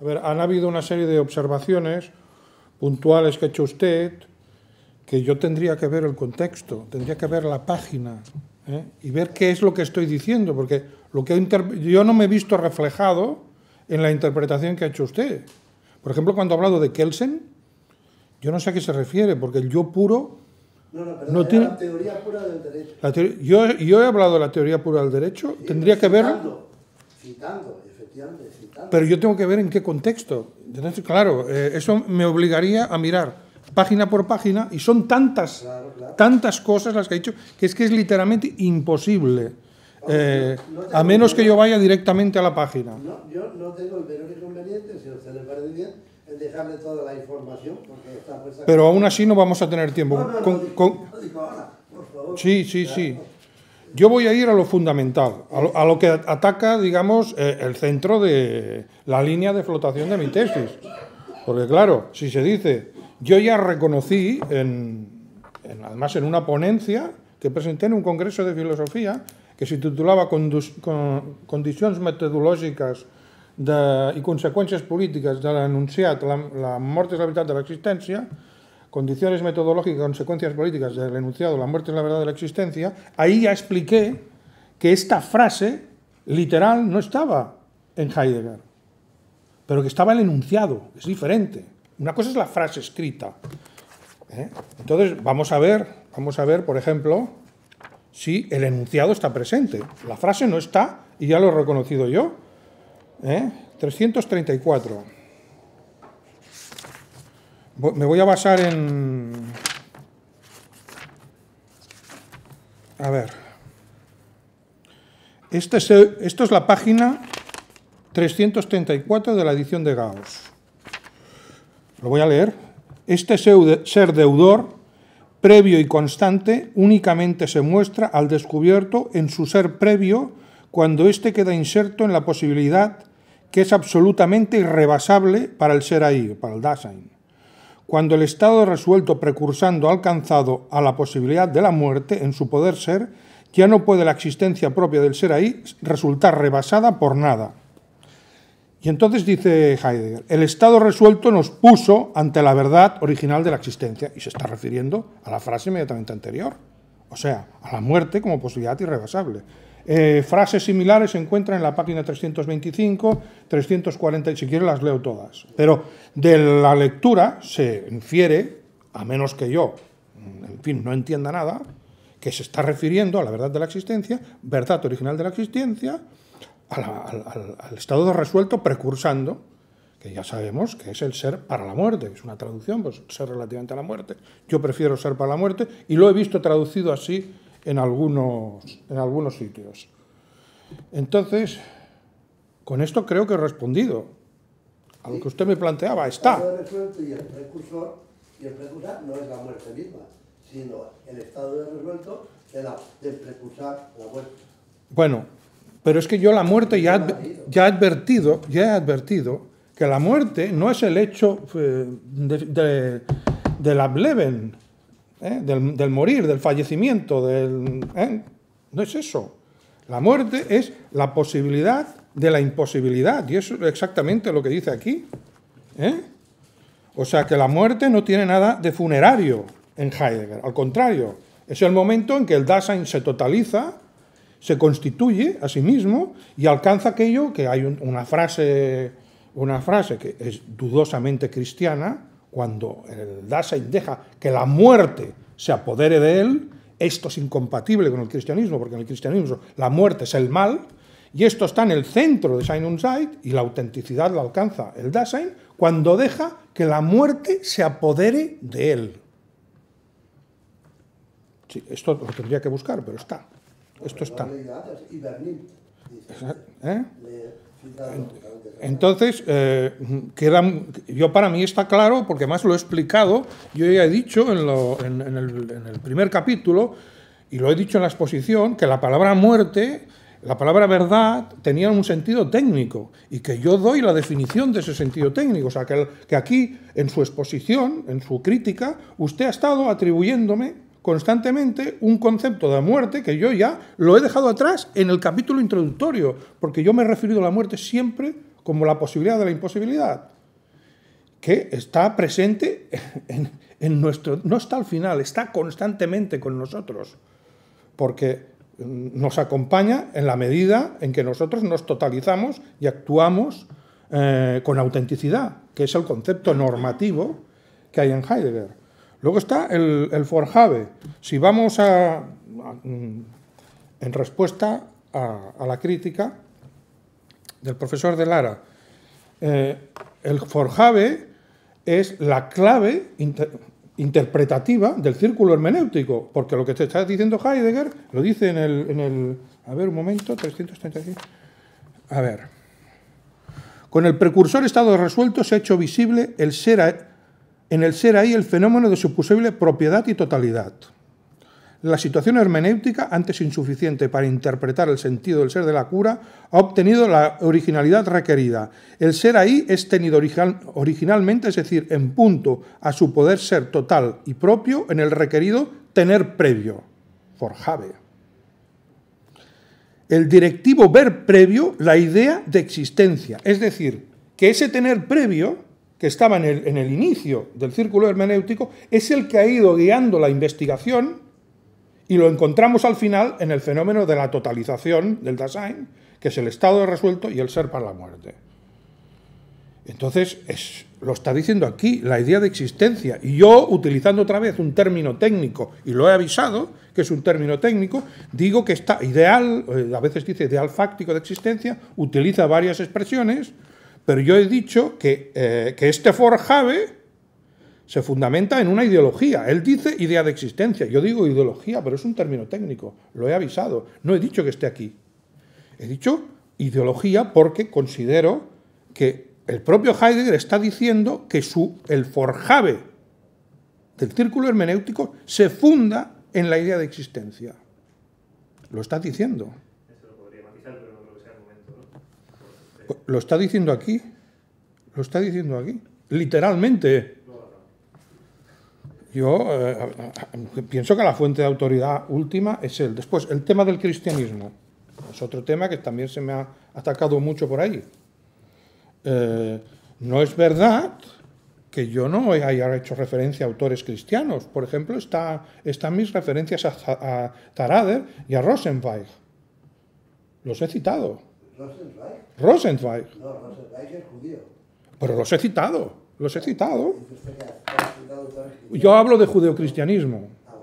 A ver, han habido una serie de observaciones puntuales que ha hecho usted, que yo tendría que ver el contexto, tendría que ver la página ¿eh? y ver qué es lo que estoy diciendo, porque lo que yo no me he visto reflejado en la interpretación que ha hecho usted. Por ejemplo, cuando ha hablado de Kelsen, yo no sé a qué se refiere, porque el yo puro... No, no, pero tiene... la teoría pura del derecho. yo, he hablado de la teoría pura del derecho, tendría que ver... citando, efectivamente. Pero yo tengo que ver en qué contexto. claro, eh, eso me obligaría a mirar página por página y son tantas, tantas cosas las que ha dicho que es que es literalmente imposible. Eh, a menos que yo vaya directamente a la página. yo no tengo el menor inconveniente, si usted le parece bien, dejarle toda la información. Pero aún así no vamos a tener tiempo. con, Sí, sí, sí. Yo voy a ir a lo fundamental, a lo, que ataca, digamos, eh, el centro de la línea de flotación de mi tesis. Porque claro, si se dice, yo ya reconocí, además en una ponencia que presenté en un congreso de filosofía, que se titulaba «Condiciones metodológicas y consecuencias políticas políticas de la la, la muerte es la mitad de la existencia», condiciones metodológicas, consecuencias políticas del enunciado, la muerte es la verdad de la existencia, ahí ya expliqué que esta frase literal no estaba en Heidegger, pero que estaba el enunciado, es diferente. Una cosa es la frase escrita. ¿eh? Entonces, vamos a ver, vamos a ver, por ejemplo, si el enunciado está presente. La frase no está, y ya lo he reconocido yo. 334. ¿eh? me voy a basar en... A ver. Este esto es la página 334 de la edición de Gauss. Lo voy a leer. Este ser deudor, previo y constante, únicamente se muestra al descubierto en su ser previo cuando éste queda inserto en la posibilidad que es absolutamente irrebasable para el ser ahí, para el Dasein cuando el estado resuelto precursando alcanzado a la posibilidad de la muerte en su poder ser, ya no puede la existencia propia del ser ahí resultar rebasada por nada. Y entonces dice Heidegger, el estado resuelto nos puso ante la verdad original de la existencia, y se está refiriendo a la frase inmediatamente anterior, o sea, a la muerte como posibilidad irrebasable. Eh, frases similares se encuentran en la página 325, 340, y si quieren las leo todas. Pero de la lectura se infiere, a menos que yo, en fin, no entienda nada, que se está refiriendo a la verdad de la existencia, verdad original de la existencia, al, estado de resuelto precursando, que ya sabemos que es el ser para la muerte, es una traducción, pues ser relativamente a la muerte. Yo prefiero ser para la muerte y lo he visto traducido así en algunos, en algunos sitios. Entonces, con esto creo que he respondido a lo que usted me planteaba. Está. Y el precursor, y el precursor no es la muerte misma, sino el estado de resuelto de precursor del la muerte. Bueno, pero es que yo la muerte ya, ya he advertido, ya advertido que la muerte no es el hecho eh, de, de, de la Bleven, ¿eh? del, morir, del fallecimiento, ¿eh? no es eso. La muerte es la posibilidad de la imposibilidad, y eso es exactamente lo que dice aquí. ¿eh? O sea que la muerte no tiene nada de funerario en Heidegger, al contrario, es el momento en que el Dasein se totaliza, se constituye a sí mismo y alcanza aquello que hay una frase una frase que es dudosamente cristiana, cuando el Dasein deja que la muerte se apodere de él, esto es incompatible con el cristianismo, porque en el cristianismo la muerte es el mal, y esto está en el centro de Sein und y la autenticidad la alcanza el Dasein cuando deja que la muerte se apodere de él. Sí, esto lo tendría que buscar, pero está. Esto está. ¿Eh? Entonces, eh, yo para mí está claro, porque más lo he explicado, yo ya he dicho en, el, primer capítulo, y lo he dicho en la exposición, que la palabra muerte, la palabra verdad, tenía un sentido técnico, y que yo doy la definición de ese sentido técnico. O sea, que aquí, en su exposición, en su crítica, usted ha estado atribuyéndome constantemente un concepto de muerte que yo ya lo he dejado atrás en el capítulo introductorio, porque yo me he referido a la muerte siempre como la posibilidad de la imposibilidad, que está presente en, nuestro, no está al final, está constantemente con nosotros, porque nos acompaña en la medida en que nosotros nos totalizamos y actuamos eh, con autenticidad, que es el concepto normativo que hay en Heidegger. Luego está el, forjave. Si vamos a, mm, en respuesta a, la crítica del profesor de Lara, eh, el forjave es la clave interpretativa del círculo hermenéutico, porque lo que te está diciendo Heidegger lo dice en el, a ver un momento, 335. A ver. Con el precursor estado resuelto se ha hecho visible el ser en el ser ahí el fenómeno de su posible propiedad y totalidad. La situación hermenéutica, antes insuficiente para interpretar el sentido del ser de la cura, ha obtenido la originalidad requerida. El ser ahí es tenido originalmente, es decir, en punto a su poder ser total y propio en el requerido tener previo, forjave. El directivo ver previo la idea de existencia, es decir, que ese tener previo que estaba en el, inicio del círculo hermenéutico, es el que ha ido guiando la investigación y lo encontramos al final en el fenómeno de la totalización del Dasein, que es el estado resuelto y el ser para la muerte. Entonces, es, lo está diciendo aquí, la idea de existencia. Y yo, utilizando otra vez un término técnico, y lo he avisado, que es un término técnico, digo que está ideal, eh, a veces dice ideal fáctico de existencia, utiliza varias expresiones, pero yo he dicho que, eh, que este Forjave se fundamenta en una ideología. Él dice idea de existencia, yo digo ideología, pero es un término técnico, lo he avisado, no he dicho que esté aquí. He dicho ideología porque considero que el propio Heidegger está diciendo que su, el forjave del círculo hermenéutico se funda en la idea de existencia. Lo está diciendo. lo está diciendo aquí. Lo está diciendo aquí. Literalmente. Yo eh, pienso que la fuente de autoridad última es él. Después, el tema del cristianismo. Es otro tema que también se me ha atacado mucho por ahí. Eh, no es verdad que yo no haya hecho referencia a autores cristianos. Por ejemplo, están mis referencias a, a Tarader y a Rosenweig. Los he citado. Rosenzweig. Rosenzweig. No, Rosenzweig es judío. Pero los he citado, los he citado. Yo hablo de judeocristianismo. Ah,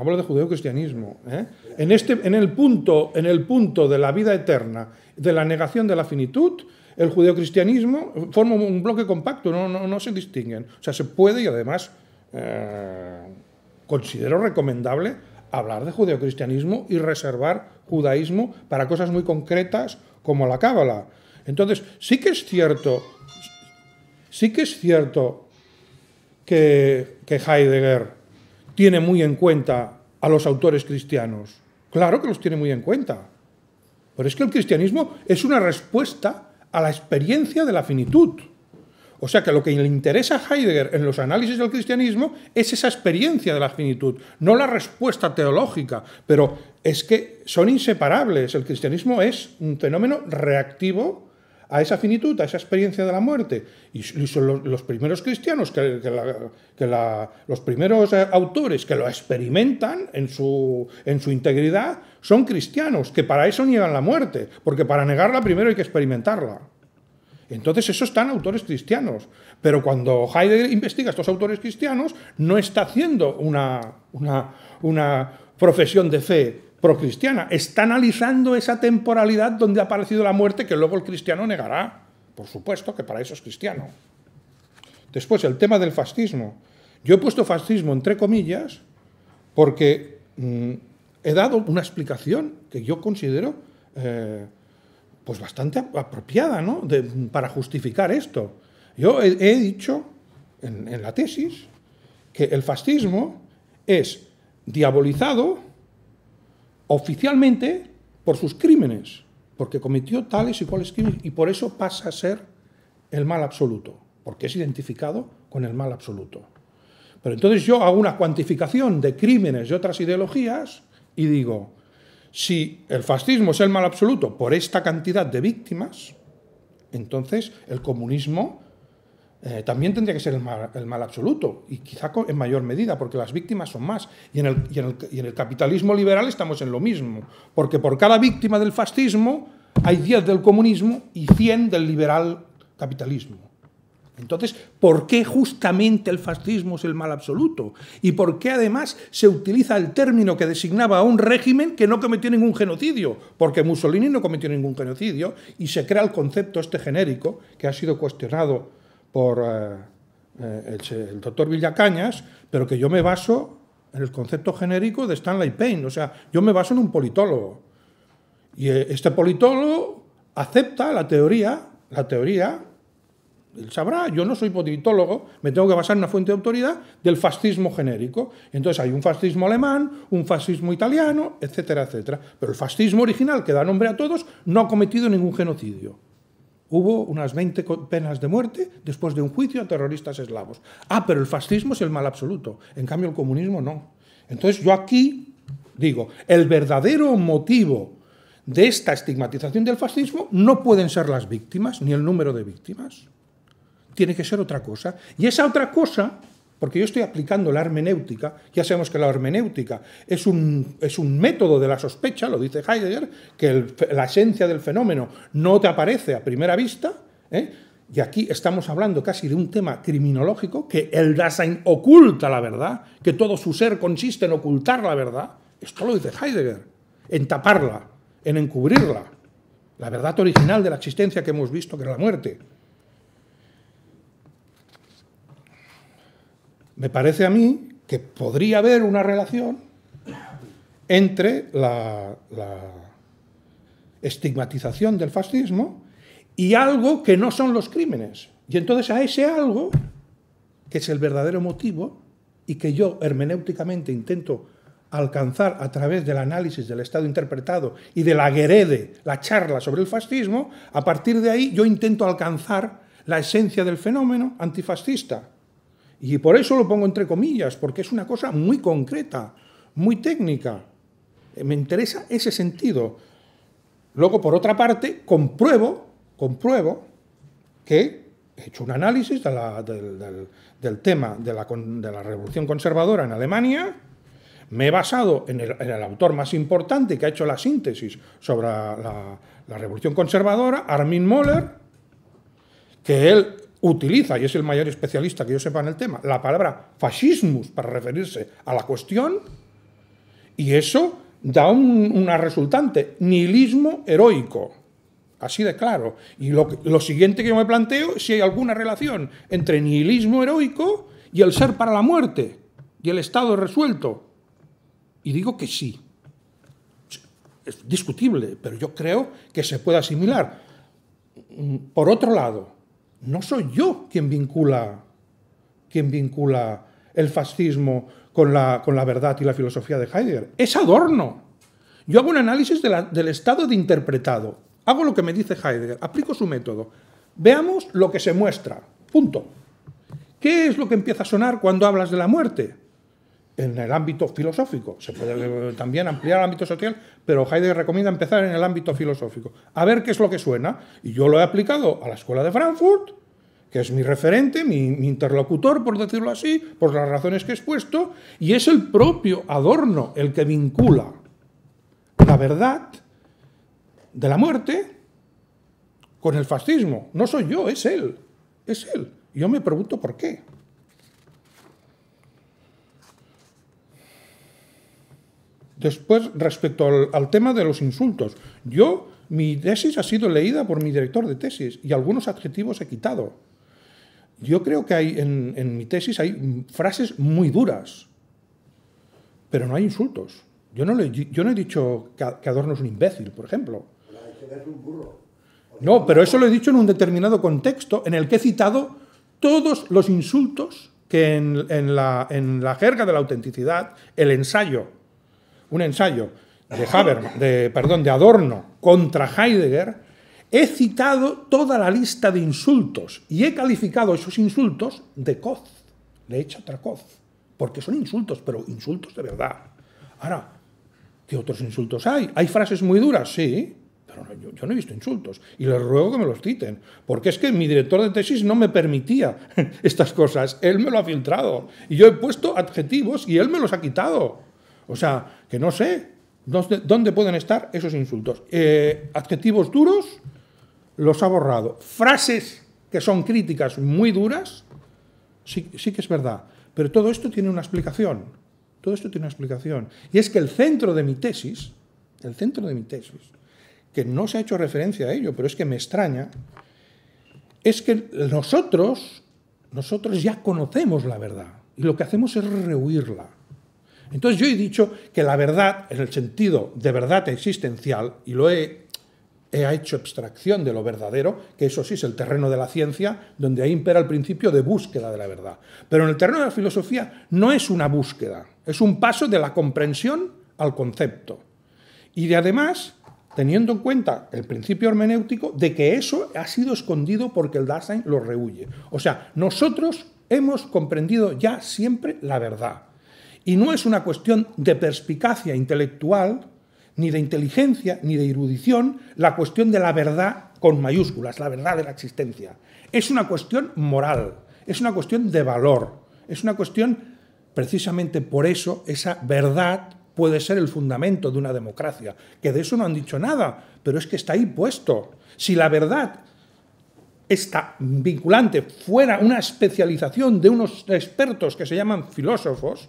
hablo de judeocristianismo. ¿eh? En, este, en, el punto, en el punto de la vida eterna, de la negación de la finitud, el judeocristianismo forma un bloque compacto, no, no, no se distinguen. O sea, se puede y además eh, considero recomendable hablar de judeocristianismo y reservar judaísmo para cosas muy concretas como la cábala. Entonces, sí que es cierto, sí que es cierto que, que Heidegger tiene muy en cuenta a los autores cristianos. Claro que los tiene muy en cuenta. Pero es que el cristianismo es una respuesta a la experiencia de la finitud. O sea que lo que le interesa a Heidegger en los análisis del cristianismo es esa experiencia de la finitud, no la respuesta teológica, pero es que son inseparables. El cristianismo es un fenómeno reactivo a esa finitud, a esa experiencia de la muerte. Y los, primeros cristianos, que, que, los primeros eh, autores que lo experimentan en su integridad, son cristianos, que para eso niegan la muerte, porque para negarla primero hay que experimentarla. Entonces, eso están autores cristianos. Pero cuando Heidegger investiga a estos autores cristianos, no está haciendo una, una, profesión de fe procristiana. Está analizando esa temporalidad donde ha aparecido la muerte que luego el cristiano negará. Por supuesto que para eso es cristiano. Después, el tema del fascismo. Yo he puesto fascismo entre comillas porque mm, he dado una explicación que yo considero eh, pues bastante apropiada ¿no? para justificar esto. Yo he, dicho en, la tesis que el fascismo es diabolizado oficialmente por sus crímenes, porque cometió tales y cuales crímenes, y por eso pasa a ser el mal absoluto, porque es identificado con el mal absoluto. Pero entonces yo hago una cuantificación de crímenes de otras ideologías y digo, si el fascismo es el mal absoluto por esta cantidad de víctimas, entonces el comunismo eh, también tendría que ser el mal, absoluto, y quizá en mayor medida, porque las víctimas son más. Y en, el, y en, el, capitalismo liberal estamos en lo mismo, porque por cada víctima del fascismo hay 10 del comunismo y 100 del liberal capitalismo. Entonces, ¿por qué justamente el fascismo es el mal absoluto? ¿Y por qué además se utiliza el término que designaba a un régimen que no cometió ningún genocidio? Porque Mussolini no cometió ningún genocidio y se crea el concepto este genérico que ha sido cuestionado por eh, eh, el, doctor Villacañas, pero que yo me baso en el concepto genérico de Stanley Payne. O sea, yo me baso en un politólogo. Y eh, este politólogo acepta la teoría, la teoría él sabrá, yo no soy politólogo, me tengo que basar en una fuente de autoridad del fascismo genérico. Entonces hay un fascismo alemán, un fascismo italiano, etcétera, etcétera. Pero el fascismo original, que da nombre a todos, no ha cometido ningún genocidio. Hubo unas 20 penas de muerte después de un juicio a terroristas eslavos. Ah, pero el fascismo es el mal absoluto, en cambio el comunismo no. Entonces yo aquí digo, el verdadero motivo de esta estigmatización del fascismo no pueden ser las víctimas, ni el número de víctimas tiene que ser otra cosa. Y esa otra cosa, porque yo estoy aplicando la hermenéutica, ya sabemos que la hermenéutica es un, es un método de la sospecha, lo dice Heidegger, que la esencia del fenómeno no te aparece a primera vista, ¿eh? y aquí estamos hablando casi de un tema criminológico, que el Dasein oculta la verdad, que todo su ser consiste en ocultar la verdad, esto lo dice Heidegger, en taparla, en encubrirla, la verdad original de la existencia que hemos visto que era la muerte. me parece a mí que podría haber una relación entre la, estigmatización del fascismo y algo que no son los crímenes. Y entonces a ese algo, que es el verdadero motivo y que yo hermenéuticamente intento alcanzar a través del análisis del Estado interpretado y de la guerede, la charla sobre el fascismo, a partir de ahí yo intento alcanzar la esencia del fenómeno antifascista. Y por eso lo pongo entre comillas, porque es una cosa muy concreta, muy técnica. Me interesa ese sentido. Luego, por otra parte, compruebo, compruebo que he hecho un análisis del, tema de la, revolución conservadora en Alemania, me he basado en el, autor más importante que ha hecho la síntesis sobre la, la revolución conservadora, Armin Moller, que él utiliza, y es el mayor especialista que yo sepa en el tema, la palabra fascismus para referirse a la cuestión, y eso da una resultante, nihilismo heroico. Así de claro. Y lo, lo siguiente que yo me planteo es si hay alguna relación entre nihilismo heroico y el ser para la muerte y el Estado resuelto. Y digo que sí. Es discutible, pero yo creo que se puede asimilar. Por otro lado, no soy yo quien vincula, quien vincula el fascismo con la, verdad y la filosofía de Heidegger. Es Adorno. Yo hago un análisis del estado de interpretado. Hago lo que me dice Heidegger, aplico su método. Veamos lo que se muestra. Punto. ¿Qué es lo que empieza a sonar cuando hablas de la muerte? en el ámbito filosófico. Se puede eh, también ampliar el ámbito social, pero Heidegger recomienda empezar en el ámbito filosófico. A ver qué es lo que suena. Y yo lo he aplicado a la Escuela de Frankfurt, que es mi referente, mi, interlocutor, por decirlo así, por las razones que he expuesto, y es el propio Adorno el que vincula la verdad de la muerte con el fascismo. No soy yo, es él. Es él. Yo me pregunto por qué. Después, respecto al, tema de los insultos, yo, mi tesis ha sido leída por mi director de tesis y algunos adjetivos he quitado. Yo creo que hay en, mi tesis hay frases muy duras, pero no hay insultos. Yo no, he dicho que Adorno es un imbécil, por ejemplo. No, pero eso lo he dicho en un determinado contexto en el que he citado todos los insultos que en la jerga de la autenticidad, el ensayo un ensayo de, Habermas, de, perdón, de Adorno contra Heidegger, he citado toda la lista de insultos y he calificado esos insultos de coz, de hecha tracoz, porque son insultos, pero insultos de verdad. Ahora, ¿qué otros insultos hay? ¿Hay frases muy duras? Sí, pero yo, yo, no he visto insultos y les ruego que me los citen, porque es que mi director de tesis no me permitía estas cosas, él me lo ha filtrado y yo he puesto adjetivos y él me los ha quitado. O sea, no sé dónde, pueden estar esos insultos. Eh, adjetivos duros los ha borrado. Frases que son críticas muy duras, sí, sí que es verdad. Pero todo esto tiene una explicación. Todo esto tiene una explicación. Y es que el centro de mi tesis, el centro de mi tesis, que no se ha hecho referencia a ello, pero es que me extraña, es que nosotros, nosotros ya conocemos la verdad y lo que hacemos es rehuirla. Entonces yo he dicho que la verdad, en el sentido de verdad existencial, y lo he, hecho abstracción de lo verdadero, que eso sí es el terreno de la ciencia, donde ahí impera el principio de búsqueda de la verdad. Pero en el terreno de la filosofía no es una búsqueda, es un paso de la comprensión al concepto. Y de además teniendo en cuenta el principio hermenéutico de que eso ha sido escondido porque el Dasein lo rehuye. O sea, nosotros hemos comprendido ya siempre la verdad. Y no es una cuestión de perspicacia intelectual, ni de inteligencia, ni de erudición, la cuestión de la verdad con mayúsculas, la verdad de la existencia. Es una cuestión moral, es una cuestión de valor, es una cuestión, precisamente por eso, esa verdad puede ser el fundamento de una democracia, que de eso no han dicho nada, pero es que está ahí puesto. Si la verdad esta vinculante fuera una especialización de unos expertos que se llaman filósofos,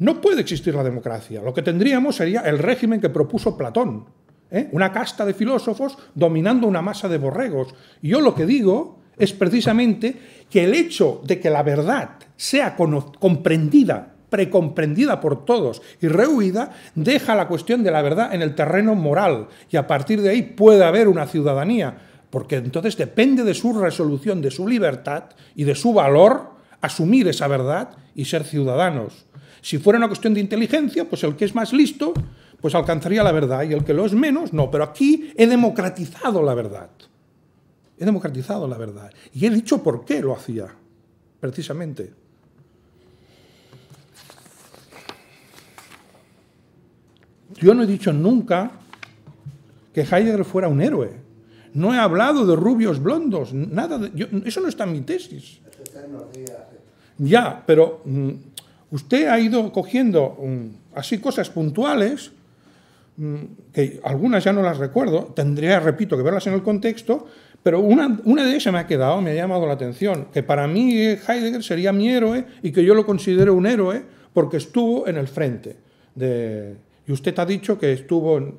no puede existir la democracia. Lo que tendríamos sería el régimen que propuso Platón. ¿eh? Una casta de filósofos dominando una masa de borregos. yo lo que digo es precisamente que el hecho de que la verdad sea comprendida, precomprendida por todos y rehuida, deja la cuestión de la verdad en el terreno moral y a partir de ahí puede haber una ciudadanía, porque entonces depende de su resolución, de su libertad y de su valor asumir esa verdad y ser ciudadanos. Si fuera una cuestión de inteligencia, pues el que es más listo, pues alcanzaría la verdad y el que lo es menos, no. Pero aquí he democratizado la verdad. He democratizado la verdad. Y he dicho por qué lo hacía, precisamente. Yo no he dicho nunca que Heidegger fuera un héroe. No he hablado de rubios blondos, nada eso no está en mi tesis. Este ya, pero mm, usted ha ido cogiendo mm, así cosas puntuales, mm, que algunas ya no las recuerdo, tendría, repito, que verlas en el contexto, pero una, de ellas me ha quedado, me ha llamado la atención, que para mí Heidegger sería mi héroe y que yo lo considero un héroe porque estuvo en el frente. y usted ha dicho que estuvo, en,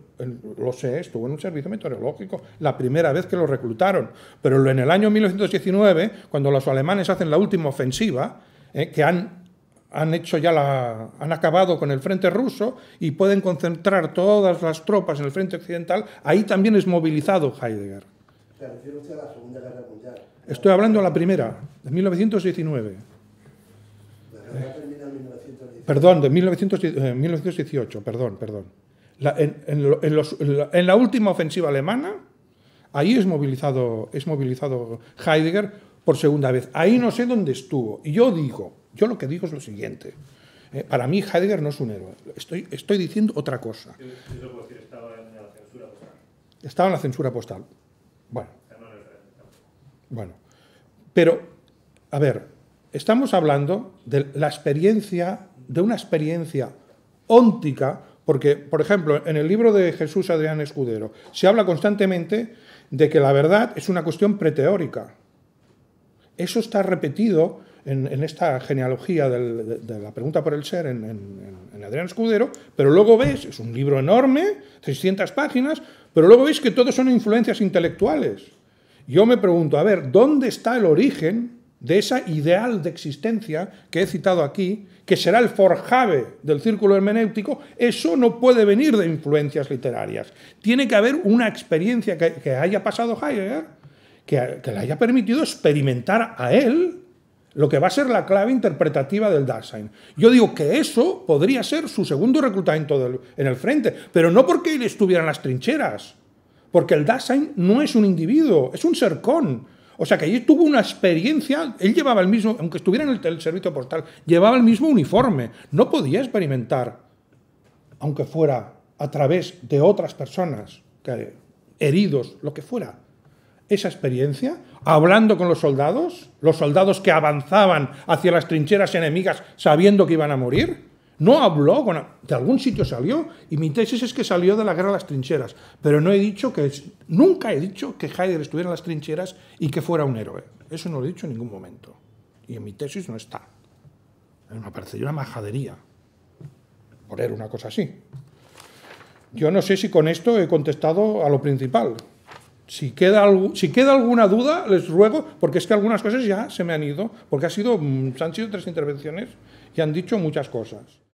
lo sé, estuvo en un servicio meteorológico la primera vez que lo reclutaron, pero en el año 1919, cuando los alemanes hacen la última ofensiva, eh, que han han hecho ya la, han acabado con el frente ruso y pueden concentrar todas las tropas en el frente occidental, ahí también es movilizado Heidegger. la Segunda Guerra Mundial? Estoy hablando de la primera, de 1919. Perdón, de 1918, eh, perdón, perdón. en, la, última ofensiva alemana, ahí es movilizado, es movilizado Heidegger por segunda vez. Ahí no sé dónde estuvo. Y yo digo, yo lo que digo es lo siguiente. Eh, para mí Heidegger no es un héroe. Estoy, estoy diciendo otra cosa. estaba en la censura postal. Estaba en la censura postal. Bueno. Bueno. Pero, a ver, estamos hablando de la experiencia, de una experiencia óntica, porque, por ejemplo, en el libro de Jesús Adrián Escudero se habla constantemente de que la verdad es una cuestión preteórica. Eso está repetido en, esta genealogía de, la pregunta por el ser en, Adrián Escudero, pero luego ves, es un libro enorme, 600 páginas, pero luego ves que todo son influencias intelectuales. Yo me pregunto, a ver, ¿dónde está el origen de esa ideal de existencia que he citado aquí, que será el forjave del círculo hermenéutico, eso no puede venir de influencias literarias. Tiene que haber una experiencia que, haya pasado Heidegger, que le haya permitido experimentar a él lo que va a ser la clave interpretativa del Dasein. Yo digo que eso podría ser su segundo reclutamiento en el frente, pero no porque él estuviera en las trincheras, porque el Dasein no es un individuo, es un sercón. O sea que él tuvo una experiencia, él llevaba el mismo, aunque estuviera en el, servicio postal, llevaba el mismo uniforme, no podía experimentar, aunque fuera a través de otras personas, que, heridos, lo que fuera esa experiencia, hablando con los soldados, los soldados que avanzaban hacia las trincheras enemigas sabiendo que iban a morir. No habló, de algún sitio salió, y mi tesis es que salió de la guerra a las trincheras, pero no he dicho que, nunca he dicho que Heidegger estuviera en las trincheras y que fuera un héroe. Eso no lo he dicho en ningún momento. Y en mi tesis no está. Me parece una majadería poner una cosa así. Yo no sé si con esto he contestado a lo principal. Si queda, si queda alguna duda, les ruego, porque es que algunas cosas ya se me han ido, porque sido, mm, han sido tres intervenciones y han dicho muchas cosas.